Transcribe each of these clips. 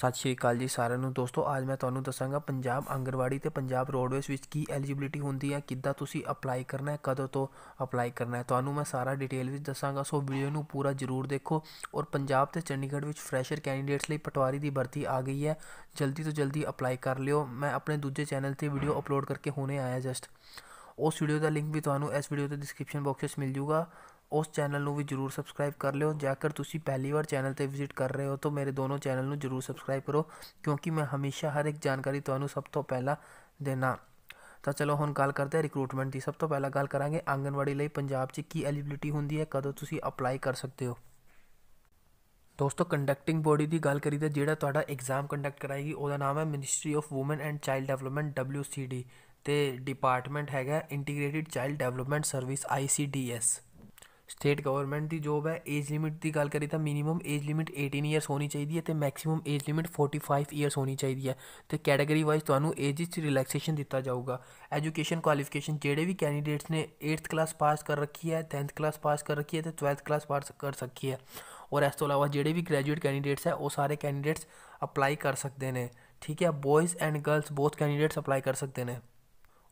ਸਤਿ ਸ਼੍ਰੀ ਅਕਾਲ ਜੀ ਸਾਰਿਆਂ ਨੂੰ ਦੋਸਤੋ ਅੱਜ ਮੈਂ ਤੁਹਾਨੂੰ ਦੱਸਾਂਗਾ ਪੰਜਾਬ ਅੰਗਰਵਾੜੀ ਤੇ ਪੰਜਾਬ ਰੋਡਵੇਜ਼ ਵਿੱਚ ਕੀ ਐਲੀਜੀਬਿਲਟੀ ਹੁੰਦੀ ਹੈ ਕਿੱਦਾਂ ਤੁਸੀਂ ਅਪਲਾਈ ਕਰਨਾ ਹੈ ਕਦੋਂ ਤੋਂ ਅਪਲਾਈ ਕਰਨਾ ਹੈ ਤੁਹਾਨੂੰ ਮੈਂ ਸਾਰਾ ਡਿਟੇਲ ਵਿੱਚ ਦੱਸਾਂਗਾ ਸੋ ਵੀਡੀਓ ਨੂੰ ਪੂਰਾ ਜ਼ਰੂਰ ਦੇਖੋ ਔਰ ਪੰਜਾਬ ਤੇ ਚੰਡੀਗੜ੍ਹ ਵਿੱਚ ਫਰੈਸ਼ਰ ਕੈਂਡੀਡੇਟਸ ਲਈ ਪਟਵਾਰੀ ਦੀ ਭਰਤੀ ਆ ਗਈ ਹੈ ਜਲਦੀ ਤੋਂ ਜਲਦੀ ਅਪਲਾਈ ਕਰ ਲਿਓ ਮੈਂ ਆਪਣੇ ਦੂਜੇ ਚੈਨਲ ਤੇ ਵੀਡੀਓ ਅਪਲੋਡ ਕਰਕੇ ਹੁਣੇ ਆਇਆ ਜਸਟ ਉਸ ਵੀਡੀਓ ਦਾ ਲਿੰਕ ਵੀ ਤੁਹਾਨੂੰ ਇਸ ਵੀਡੀਓ ਦੇ ਡਿਸਕ੍ਰਿਪਸ਼ਨ ਬਾਕਸ ਵਿੱਚ ਮਿਲ ਜੂਗਾ ਉਸ ਚੈਨਲ ਨੂੰ ਵੀ ਜ਼ਰੂਰ ਸਬਸਕ੍ਰਾਈਬ ਕਰ ਲਿਓ ਜੇਕਰ ਤੁਸੀਂ ਪਹਿਲੀ ਵਾਰ ਚੈਨਲ ਤੇ ਵਿਜ਼ਿਟ ਕਰ ਰਹੇ ਹੋ ਤਾਂ ਮੇਰੇ ਦੋਨੋਂ ਚੈਨਲ ਨੂੰ ਜ਼ਰੂਰ ਸਬਸਕ੍ਰਾਈਬ ਕਰੋ ਕਿਉਂਕਿ ਮੈਂ ਹਮੇਸ਼ਾ ਹਰ ਇੱਕ ਜਾਣਕਾਰੀ ਤੁਹਾਨੂੰ ਸਭ ਤੋਂ ਪਹਿਲਾਂ ਦੇਣਾ ਤਾਂ ਚਲੋ ਹੁਣ ਗੱਲ ਕਰਦੇ ਹਾਂ ਰਿਕਰੂਟਮੈਂਟ ਦੀ ਸਭ ਤੋਂ ਪਹਿਲਾਂ ਗੱਲ ਕਰਾਂਗੇ ਆਂਗਨਵਾੜੀ ਲਈ ਪੰਜਾਬ 'ਚ ਕੀ ਐਲੀਜੀਬਿਲਿਟੀ ਹੁੰਦੀ ਹੈ ਕਦੋਂ ਤੁਸੀਂ ਅਪਲਾਈ ਕਰ ਸਕਦੇ ਹੋ ਦੋਸਤੋ ਕੰਡਕਟਿੰਗ ਬੋਡੀ ਦੀ ਗੱਲ ਕਰੀ ਤਾਂ ਜਿਹੜਾ ਤੁਹਾਡਾ ਐਗਜ਼ਾਮ ਕੰਡਕਟ ਕਰਾਏਗੀ ਉਹਦਾ ਨਾਮ ਹੈ ministry of women and child development WCD ਤੇ ਡਿਪਾਰਟਮੈਂਟ ਹੈਗਾ integrated child development service ICDS state government ਦੀ ਜੋਬ ਹੈ ਏਜ ਲਿਮਿਟ ਦੀ ਗੱਲ ਕਰੀ ਤਾਂ ਮਿਨੀਮਮ ਏਜ ਲਿਮਿਟ 18 ਇਅਰਸ ਹੋਣੀ ਚਾਹੀਦੀ ਹੈ ਤੇ ਮੈਕਸਿਮਮ ਏਜ ਲਿਮਿਟ 45 ਇਅਰਸ ਹੋਣੀ ਚਾਹੀਦੀ ਹੈ ਤੇ ਕੈਟਾਗਰੀ ਵਾਈਜ਼ ਤੁਹਾਨੂੰ ਏਜ ਵਿੱਚ ਰਿਲੈਕਸੇਸ਼ਨ ਦਿੱਤਾ ਜਾਊਗਾ ਐਜੂਕੇਸ਼ਨ ਕੁਆਲੀਫਿਕੇਸ਼ਨ ਜਿਹੜੇ ਵੀ ਕੈਂਡੀਡੇਟਸ ਨੇ 8th ਕਲਾਸ ਪਾਸ ਕਰ ਰੱਖੀ ਹੈ 10th ਕਲਾਸ ਪਾਸ ਕਰ ਰੱਖੀ ਹੈ ਤੇ 12th ਕਲਾਸ ਪਾਸ ਕਰ ਸਕੀ ਹੈ ਔਰ ਇਸ ਤੋਂ ਇਲਾਵਾ ਜਿਹੜੇ ਵੀ ਗ੍ਰੈਜੂਏਟ ਕੈਂਡੀਡੇਟਸ ਹੈ ਉਹ ਸਾਰੇ ਕੈਂਡੀਡੇਟਸ ਅਪਲਾਈ ਕਰ ਸਕਦੇ ਨੇ ਠੀਕ ਹੈ boys and girls both candidates apply ਕਰ ਸਕਦੇ ਨੇ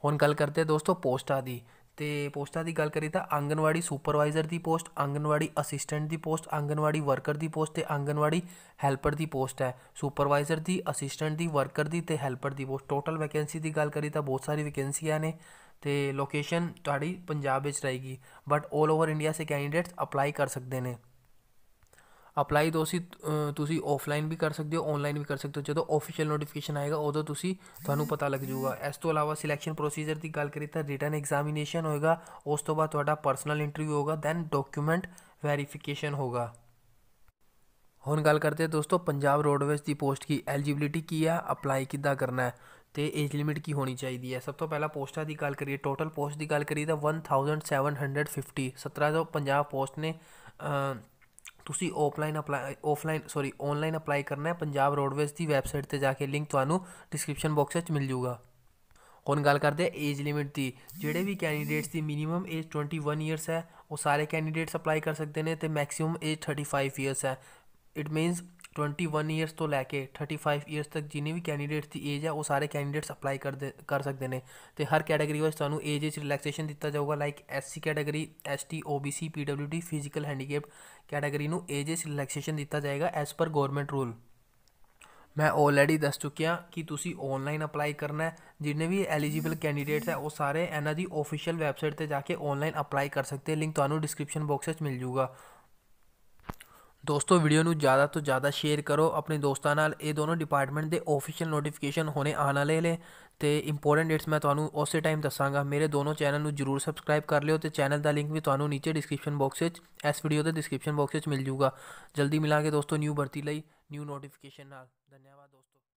ਹੁਣ ਗੱਲ ਕਰਦੇ ਦੋਸਤੋ ਪੋਸਟਾਂ ਦੀ ਤੇ ਪੋਸਟਾਂ ਦੀ ਗੱਲ ਕਰੀ ਤਾਂ ਆਂਗਨਵਾੜੀ ਸੁਪਰਵਾਈਜ਼ਰ ਦੀ ਪੋਸਟ ਆਂਗਨਵਾੜੀ ਅਸਿਸਟੈਂਟ ਦੀ ਪੋਸਟ ਆਂਗਨਵਾੜੀ ਵਰਕਰ ਦੀ ਪੋਸਟ ਤੇ ਆਂਗਨਵਾੜੀ ਹੈਲਪਰ ਦੀ ਪੋਸਟ ਹੈ ਸੁਪਰਵਾਈਜ਼ਰ ਦੀ ਅਸਿਸਟੈਂਟ ਦੀ ਵਰਕਰ ਦੀ ਤੇ ਹੈਲਪਰ ਦੀ ਪੋਸਟ ਟੋਟਲ ਵੈਕੈਂਸੀ ਦੀ ਗੱਲ ਕਰੀ ਤਾਂ ਬਹੁਤ ਸਾਰੀ ਵੈਕੈਂਸੀਆਂ ਨੇ ਤੇ ਲੋਕੇਸ਼ਨ ਤੁਹਾਡੀ ਪੰਜਾਬ ਵਿੱਚ ਰਹੇਗੀ ਬਟ 올 ਓਵਰ ਇੰਡੀਆ ਸੇ ਕੈਂਡੀਡੇਟਸ ਅਪਲਾਈ ਕਰ ਸਕਦੇ ਨੇ ਅਪਲਾਈ ਤੁਸੀਂ ਤੁਸੀਂ ਆਫਲਾਈਨ ਵੀ ਕਰ ਸਕਦੇ ਹੋ ਆਨਲਾਈਨ ਵੀ ਕਰ ਸਕਦੇ ਹੋ ਜਦੋਂ ਆਫੀਸ਼ੀਅਲ ਨੋਟੀਫਿਕੇਸ਼ਨ ਆਏਗਾ ਉਦੋਂ ਤੁਸੀਂ ਤੁਹਾਨੂੰ ਪਤਾ ਲੱਗ ਜਾਊਗਾ ਇਸ ਤੋਂ ਇਲਾਵਾ ਸਿਲੈਕਸ਼ਨ ਪ੍ਰੋਸੀਜਰ ਦੀ ਗੱਲ ਕਰੀ ਤਾਂ ਰਿਟਨ ਐਗਜ਼ਾਮੀਨੇਸ਼ਨ ਹੋਏਗਾ ਉਸ ਤੋਂ ਬਾਅਦ ਤੁਹਾਡਾ ਪਰਸਨਲ ਇੰਟਰਵਿਊ ਹੋਗਾ ਦੈਨ ਡਾਕੂਮੈਂਟ ਵੈਰੀਫਿਕੇਸ਼ਨ ਹੋਗਾ ਹੁਣ ਗੱਲ ਕਰਦੇ ਹਾਂ ਦੋਸਤੋ ਪੰਜਾਬ ਰੋਡਵੇਜ਼ ਦੀ ਪੋਸਟ ਕੀ ਐਲੀਜੀਬਿਲਿਟੀ ਕੀ ਆ ਅਪਲਾਈ ਕਿੱਦਾਂ ਕਰਨਾ ਹੈ ਤੇ ਏਜ ਲਿਮਿਟ ਕੀ ਹੋਣੀ ਚਾਹੀਦੀ ਹੈ ਸਭ ਤੋਂ ਪਹਿਲਾਂ ਪੋਸਟਾਂ ਦੀ ਗੱਲ ਕਰੀਏ ਟੋਟਲ ਪੋਸਟ ਦੀ ਗੱਲ ਕਰੀਏ ਤਾਂ 1750 1750 ਪੋਸਟ ਨੇ ਤੁਸੀਂ offline apply offline sorry online apply ਕਰਨਾ ਹੈ ਪੰਜਾਬ ਰੋਡਵੇਜ਼ ਦੀ ਵੈਬਸਾਈਟ ਤੇ ਜਾ ਕੇ ਲਿੰਕ ਤੁਹਾਨੂੰ ਡਿਸਕ੍ਰਿਪਸ਼ਨ ਬਾਕਸ ਵਿੱਚ ਮਿਲ ਜੂਗਾ ਹੁਣ ਗੱਲ ਕਰਦੇ ਹਾਂ ਏਜ ਲਿਮਿਟ ਦੀ ਜਿਹੜੇ ਵੀ ਕੈਂਡੀਡੇਟਸ ਦੀ ਮਿਨੀਮਮ ਏਜ 21 ਇਅਰਸ ਹੈ ਉਹ ਸਾਰੇ ਕੈਂਡੀਡੇਟਸ ਅਪਲਾਈ ਕਰ ਸਕਦੇ ਨੇ ਤੇ ਮੈਕਸਿਮਮ ਏਜ 35 ਇਅਰਸ ਹੈ ਇਟ ਮੀਨਸ 21 ਇਅਰਸ ਤੋਂ ਲੈ ਕੇ 35 ਇਅਰਸ ਤੱਕ ਜਿੰਨੇ ਵੀ ਕੈਂਡੀਡੇਟਸ ਦੀ ਏਜ ਹੈ ਉਹ ਸਾਰੇ ਕੈਂਡੀਡੇਟਸ ਅਪਲਾਈ ਕਰਦੇ ਕਰ ਸਕਦੇ ਨੇ ਤੇ ਹਰ ਕੈਟਾਗਰੀ ਵਾਈਜ਼ ਤੁਹਾਨੂੰ ਏਜ ਵਿੱਚ ਰਿਲੈਕਸੇਸ਼ਨ ਦਿੱਤਾ ਜਾਊਗਾ like SC category ST OBC PWD physical handicap category ਨੂੰ ਏਜ ਵਿੱਚ ਰਿਲੈਕਸੇਸ਼ਨ ਦਿੱਤਾ ਜਾਏਗਾ ਐਸ ਪਰ ਗਵਰਨਮੈਂਟ ਰੂਲ ਮੈਂ ਆਲਰੇਡੀ ਦੱਸ ਚੁੱਕਿਆ ਕਿ ਤੁਸੀਂ ਆਨਲਾਈਨ ਅਪਲਾਈ ਕਰਨਾ ਹੈ ਜਿੰਨੇ ਵੀ ਐਲੀਜੀਬਲ ਕੈਂਡੀਡੇਟਸ ਹੈ ਉਹ ਸਾਰੇ ਇਹਨਾਂ ਦੀ ਆਫੀਸ਼ੀਅਲ ਵੈਬਸਾਈਟ ਤੇ ਜਾ ਕੇ ਆਨਲਾਈਨ ਅਪਲਾਈ ਕਰ ਸਕਦੇ ਲਿੰਕ ਤੁਹਾਨੂੰ ਡਿਸਕ੍ਰਿਪਸ਼ਨ ਬਾਕਸ ਵਿੱਚ ਮਿਲ ਜਾਊਗਾ ਦੋਸਤੋ ਵੀਡੀਓ ਨੂੰ ਜ਼ਿਆਦਾ ਤੋਂ ਜ਼ਿਆਦਾ ਸ਼ੇਅਰ ਕਰੋ ਆਪਣੇ ਦੋਸਤਾਂ ਨਾਲ ਇਹ ਦੋਨੋਂ ਡਿਪਾਰਟਮੈਂਟ ਦੇ ਆਫੀਸ਼ੀਅਲ ਨੋਟੀਫਿਕੇਸ਼ਨ ਹੋਣੇ ਆਣ ਵਾਲੇ ਨੇ ਤੇ ਇੰਪੋਰਟੈਂਟ ਡੇਟਸ ਮੈਂ ਤੁਹਾਨੂੰ ਉਸੇ ਟਾਈਮ ਦੱਸਾਂਗਾ ਮੇਰੇ ਦੋਨੋਂ ਚੈਨਲ ਨੂੰ ਜਰੂਰ ਸਬਸਕ੍ਰਾਈਬ ਕਰ ਲਿਓ ਤੇ ਚੈਨਲ ਦਾ ਲਿੰਕ ਵੀ ਤੁਹਾਨੂੰ ਨੀਚੇ ਡਿਸਕ੍ਰਿਪਸ਼ਨ ਬਾਕਸ ਵਿੱਚ ਇਸ ਵੀਡੀਓ ਦੇ ਡਿਸਕ੍ਰਿਪਸ਼ਨ ਬਾਕਸ ਵਿੱਚ ਮਿਲ ਜੂਗਾ ਜਲਦੀ ਮਿਲਾਂਗੇ ਦੋਸਤੋ ਨਿਊ ਵਰਤੀ ਲਈ ਨਿਊ ਨੋਟੀਫਿਕੇਸ਼ਨ ਨਾਲ ਧੰਨਵਾਦ ਦੋਸਤੋ